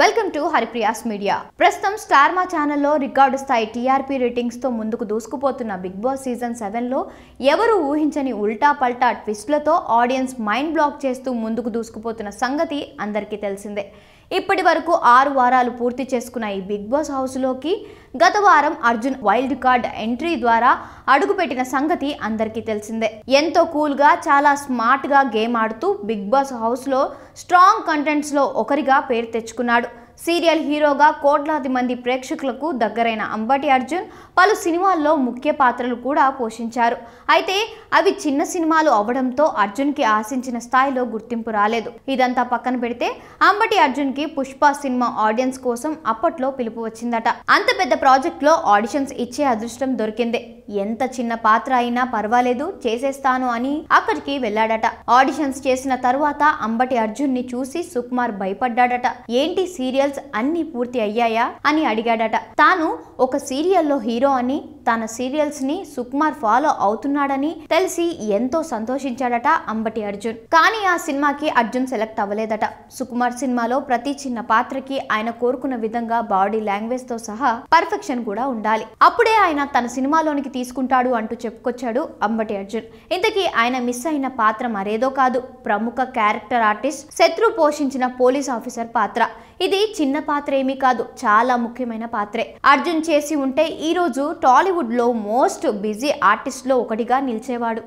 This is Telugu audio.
వెల్కమ్ టు హరిప్రియాస్ మీడియా ప్రస్తుతం స్టార్ మా ఛానల్లో రికార్డు స్థాయి టీఆర్పీ రేటింగ్స్తో ముందుకు దూసుకుపోతున్న బిగ్ బాస్ సీజన్ సెవెన్లో ఎవరు ఊహించని ఉల్టా పల్టా ట్విస్ట్లతో ఆడియన్స్ మైండ్ బ్లాక్ చేస్తూ ముందుకు దూసుకుపోతున్న సంగతి అందరికీ తెలిసిందే ఇప్పటి వరకు ఆరు వారాలు పూర్తి చేసుకున్న ఈ బిగ్ బాస్ హౌస్లోకి గత వారం అర్జున్ వైల్డ్ కార్డ్ ఎంట్రీ ద్వారా అడుగుపెట్టిన సంగతి అందరికీ తెలిసిందే ఎంతో కూల్గా చాలా స్మార్ట్గా గేమ్ ఆడుతూ బిగ్ బాస్ హౌస్లో స్ట్రాంగ్ కంటెంట్స్లో ఒకరిగా పేరు తెచ్చుకున్నాడు సీరియల్ హీరోగా కోట్లాది మంది ప్రేక్షకులకు దగ్గరైన అంబటి అర్జున్ పలు సినిమాల్లో ముఖ్య పాత్రలు కూడా పోషించారు అయితే అవి చిన్న సినిమాలు అవడంతో అర్జున్కి ఆశించిన స్థాయిలో గుర్తింపు రాలేదు ఇదంతా పక్కన పెడితే అంబటి అర్జున్కి పుష్ప సినిమా ఆడియన్స్ కోసం అప్పట్లో పిలుపు వచ్చిందట అంత పెద్ద ప్రాజెక్ట్లో ఆడిషన్స్ ఇచ్చే అదృష్టం దొరికింది ఎంత చిన్న పాత్ర అయినా పర్వాలేదు చేసేస్తాను అని అక్కడికి వెళ్ళాడట ఆడిషన్స్ చేసిన తరువాత అంబటి అర్జున్ని చూసి సుకుమార్ భయపడ్డాడట ఏంటి సీరియల్స్ అన్ని పూర్తి అయ్యాయా అని అడిగాడట తాను ఒక సీరియల్లో హీరో అని తన సీరియల్స్ని సుకుమార్ ఫాలో అవుతున్నాడని తెలిసి ఎంతో సంతోషించాడట అంబటి అర్జున్ కానీ ఆ సినిమాకి అర్జున్ సెలెక్ట్ అవ్వలేదట సుకుమార్ సినిమాలో ప్రతి చిన్న పాత్రకి ఆయన కోరుకున్న విధంగా బాడీ లాంగ్వేజ్ తో సహా పర్ఫెక్షన్ కూడా ఉండాలి అప్పుడే ఆయన తన సినిమాలోనికి తీసుకుంటాడు అంటూ చెప్పుకొచ్చాడు అంబటి అర్జున్ ఇంతకీ ఆయన మిస్ అయిన పాత్ర మరేదో కాదు ప్రముఖ క్యారెక్టర్ ఆర్టిస్ట్ శత్రు పోషించిన పోలీస్ ఆఫీసర్ పాత్ర ఇది చిన్న పాత్ర ఏమీ కాదు చాలా ముఖ్యమైన పాత్రే అర్జున్ చేసి ఉంటే ఈరోజు టాలీవుడ్లో మోస్ట్ బిజీ ఆర్టిస్ట్లో ఒకటిగా నిలిచేవాడు